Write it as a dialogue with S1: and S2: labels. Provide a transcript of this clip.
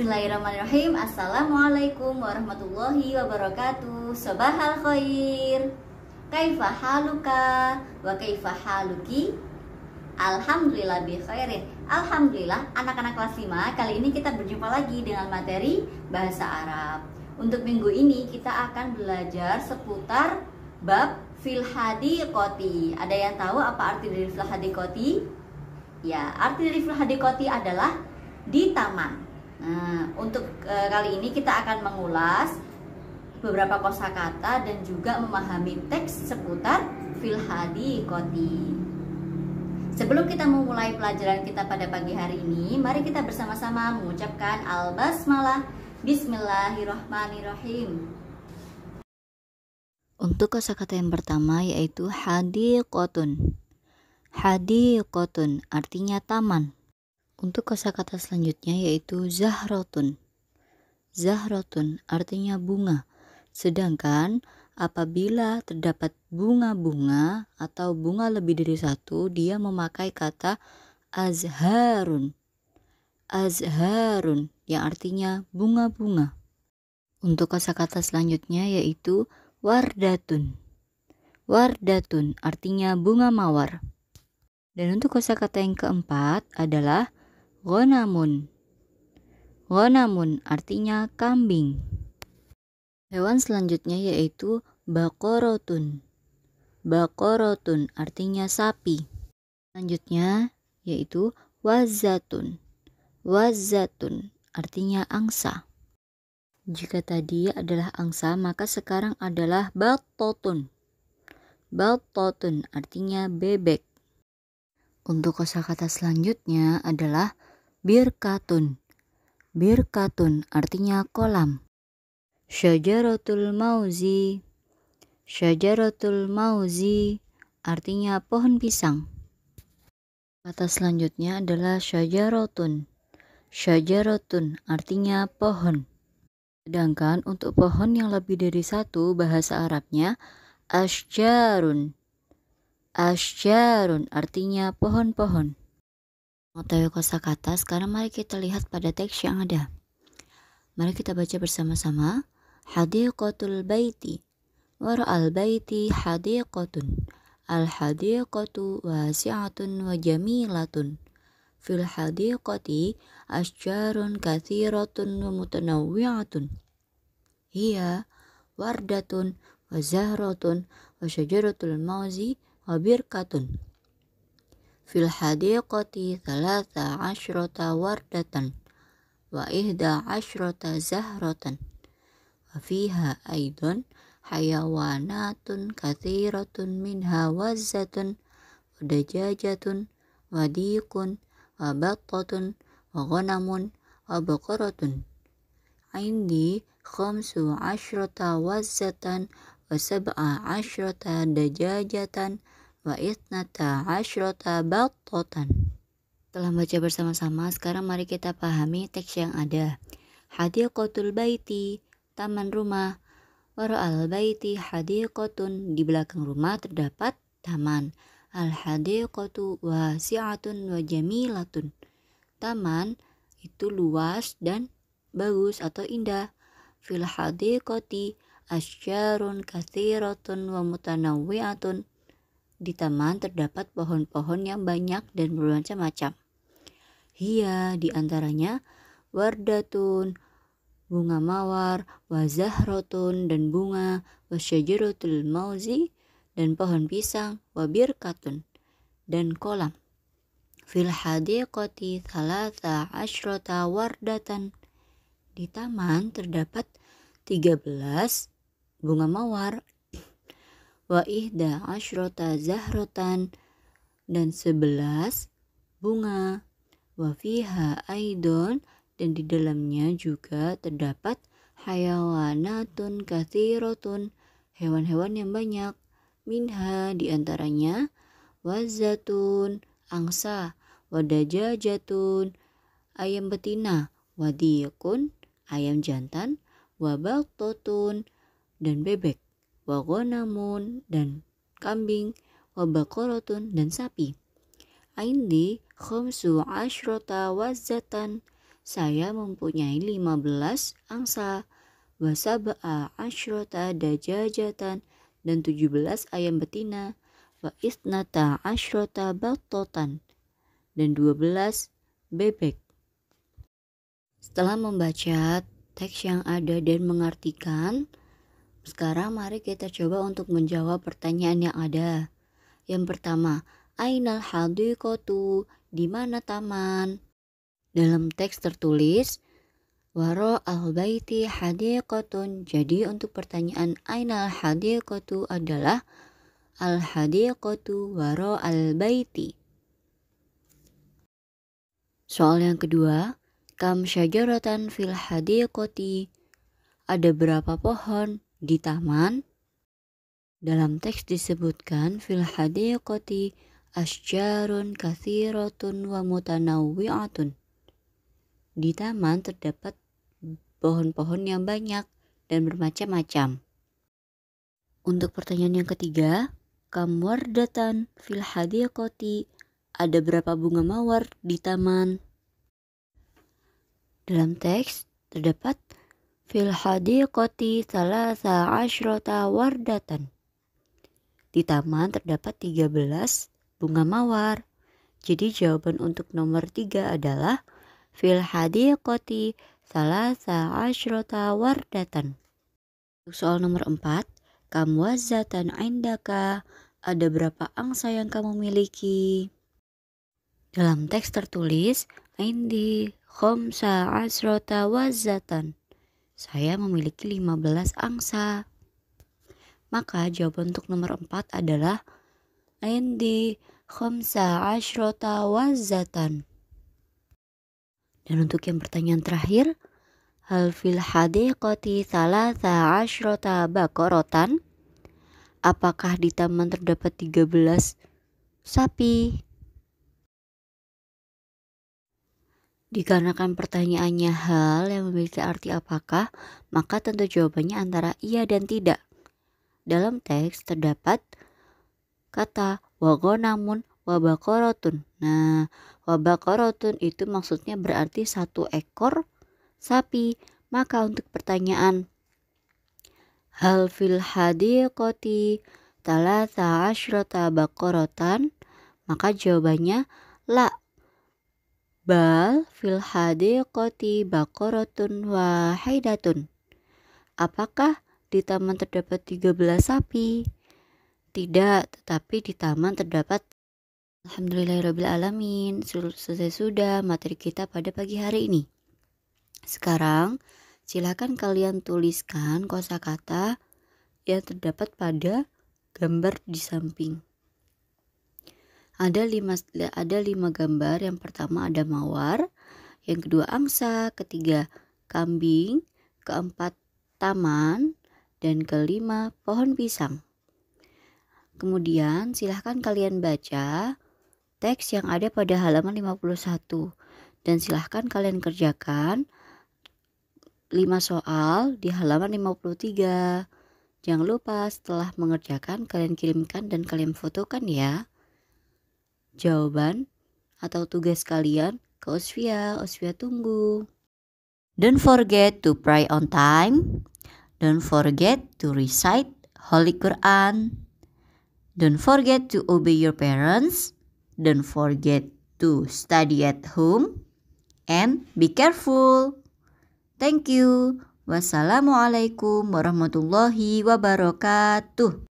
S1: Bismillahirrahmanirrahim Assalamualaikum warahmatullahi wabarakatuh Sobahal khair Kaifa haluka Wa kaifa haluki Alhamdulillah bi khairin Alhamdulillah anak-anak kelas 5 Kali ini kita berjumpa lagi dengan materi Bahasa Arab Untuk minggu ini kita akan belajar seputar Bab filhadi koti Ada yang tahu apa arti dari filhadi koti? Ya, arti dari filhadi koti adalah di taman Nah, untuk e, kali ini kita akan mengulas beberapa kosakata dan juga memahami teks seputar filhadi koti. Sebelum kita memulai pelajaran kita pada pagi hari ini, mari kita bersama-sama mengucapkan al-basmalah. Bismillahirrahmanirrahim. Untuk kosakata yang pertama yaitu hadi kotun. Hadi kotun artinya taman. Untuk kosa kata selanjutnya yaitu zahrotun. Zahrotun artinya bunga. Sedangkan apabila terdapat bunga-bunga atau bunga lebih dari satu, dia memakai kata azharun. Azharun yang artinya bunga-bunga. Untuk kosa kata selanjutnya yaitu wardatun. Wardatun artinya bunga mawar. Dan untuk kosa kata yang keempat adalah Gonamun Gonamun artinya kambing. Hewan selanjutnya yaitu bakorotun. Bakorotun artinya sapi. Selanjutnya yaitu wazatun. Wazatun artinya angsa. Jika tadi adalah angsa, maka sekarang adalah batotun. Batotun artinya bebek. Untuk kosakata selanjutnya adalah birkatun. Birkatun artinya kolam. Syajaratul mauzi. Syajaratul mauzi artinya pohon pisang. Kata selanjutnya adalah syajaratun. Syajaratun artinya pohon. Sedangkan untuk pohon yang lebih dari satu bahasa Arabnya asjarun. Asjarun artinya pohon-pohon mengetahui kata, sekarang mari kita lihat pada teks yang ada. Mari kita baca bersama-sama. Hadiqatul baiti. al baiti hadiqatun. Al hadiqatu wasi'atun wa jamilatun. Fil hadiqati asjarun kathiratun wa mutanawwi'atun. Hiya wardatun wa zahratun wa syajaratul mawzi wa birkatun fil hadiqati thalatha ashrata wardatan wa ihda ashrata zahratan wa fiha aidan hayawanatun kathiratun minha wazzatun wa dajajatun wa diqun wa battatun wa ghanamun wa baqaratun khamsu ashrata wazzatan wa sab'a ashrata dajajatan wa isnata ashrota batotan. Telah baca bersama-sama, sekarang mari kita pahami teks yang ada. Hadiqatul baiti, taman rumah. al baiti hadiqatun, di belakang rumah terdapat taman. Al hadiqatu wasi'atun wa jamilatun. Taman itu luas dan bagus atau indah. Fil hadiqati asyarun kathiratun wa mutanawiatun. Di taman terdapat pohon-pohon yang banyak dan bermacam-macam. Hia di antaranya wardatun, bunga mawar, wazahrotun dan bunga, wasyajirotul mauzi dan pohon pisang, wabirkatun dan kolam. Fil hadiqati thalatha ashrota wardatan. Di taman terdapat 13 bunga mawar wa ihda ashrota zahrotan dan sebelas bunga wa fiha aidon dan di dalamnya juga terdapat hayawanatun kathirotun hewan-hewan yang banyak minha diantaranya wazatun angsa wadajajatun ayam betina wadiyakun ayam jantan wabaktotun dan bebek wagonamun dan kambing, wabakorotun dan sapi. Aindi khomsu ashrota wazatan. Saya mempunyai 15 angsa, wasaba'a ashrota dajajatan dan 17 ayam betina, wa isnata ashrota batotan dan 12 bebek. Setelah membaca teks yang ada dan mengartikan, sekarang mari kita coba untuk menjawab pertanyaan yang ada. Yang pertama, Ainal kotu Di mana taman? Dalam teks tertulis, Waro al-baiti hadiqatun. Jadi untuk pertanyaan Ainal hadiqatu adalah Al-hadiqatu waro al-baiti. Soal yang kedua, kam syajaratan fil hadiqati? Ada berapa pohon di taman. Dalam teks disebutkan fil hadiqati asjarun kathiratun wa mutanawwi'atun. Di taman terdapat pohon-pohon yang banyak dan bermacam-macam. Untuk pertanyaan yang ketiga, kamwardatan fil hadiqati ada berapa bunga mawar di taman? Dalam teks terdapat fil hadiqati salasa asrota wardatan. Di taman terdapat 13 bunga mawar. Jadi jawaban untuk nomor 3 adalah fil hadiqati salasa asrota wardatan. Untuk soal nomor 4, kam wazatan indaka, ada berapa angsa yang kamu miliki? Dalam teks tertulis, indi khomsa asrota wazatan. Saya memiliki 15 angsa. Maka jawaban untuk nomor 4 adalah Indi khamsa Ashrota Wazatan. Dan untuk yang pertanyaan terakhir, Hal fil hadiqati thalatha ashrota bakorotan? Apakah di taman terdapat 13 sapi? Dikarenakan pertanyaannya hal yang memiliki arti apakah, maka tentu jawabannya antara iya dan tidak. Dalam teks terdapat kata wago namun wabakorotun. Nah, wabakorotun itu maksudnya berarti satu ekor sapi. Maka untuk pertanyaan Hal fil hadiqati talata asyrata bakorotan Maka jawabannya La Bal fil hadiqati baqaratun wahidatun. Apakah di taman terdapat 13 sapi? Tidak, tetapi di taman terdapat Alhamdulillahirobbilalamin. Selesai sudah materi kita pada pagi hari ini Sekarang silakan kalian tuliskan kosakata yang terdapat pada gambar di samping ada lima, ada lima gambar. Yang pertama ada mawar, yang kedua angsa, ketiga kambing, keempat taman, dan kelima pohon pisang. Kemudian silahkan kalian baca teks yang ada pada halaman 51 dan silahkan kalian kerjakan 5 soal di halaman 53. Jangan lupa setelah mengerjakan kalian kirimkan dan kalian fotokan ya jawaban atau tugas kalian ke Osvia. Osvia tunggu. Don't forget to pray on time. Don't forget to recite Holy Quran. Don't forget to obey your parents. Don't forget to study at home. And be careful. Thank you. Wassalamualaikum warahmatullahi wabarakatuh.